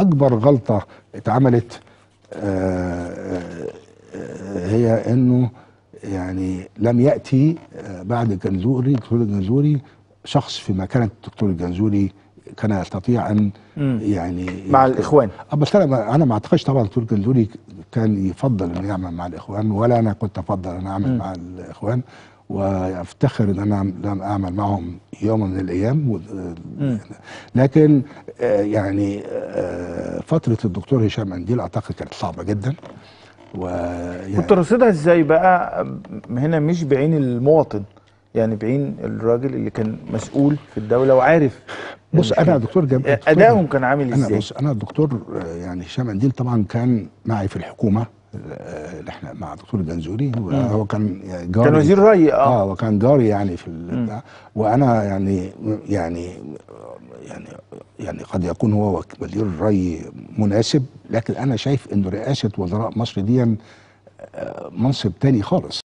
اكبر غلطه اتعملت آه، آه، آه، هي انه يعني لم ياتي بعد الجنزوري الدكتور الجنزوري شخص في مكانه الدكتور الجنزوري كان يستطيع ان يعني مع الاخوان بس انا انا ما اعتقدش طبعا الدكتور الجنزوري كان يفضل انه يعمل مع الاخوان ولا انا كنت افضل ان اعمل مع الاخوان وافتخر ان انا لم اعمل معهم يوم من الايام لكن آه، يعني آه، فتره الدكتور هشام انديل اعتقد كانت صعبه جدا و يعني كنت رصدها ازاي بقى هنا مش بعين المواطن يعني بعين الراجل اللي كان مسؤول في الدوله وعارف بص انا دكتور جاب ادائهم كان عامل ازاي؟ انا بص انا الدكتور آه، يعني هشام انديل طبعا كان معي في الحكومه اللي آه، احنا مع دكتور الدنزوري هو كان يعني جاري كان وزير الري آه. اه هو كان جاري يعني في البتاع وانا يعني يعني يعني يعني قد يكون هو وزير الري مناسب لكن انا شايف ان رئاسه وزراء مصر دي آه، منصب تاني خالص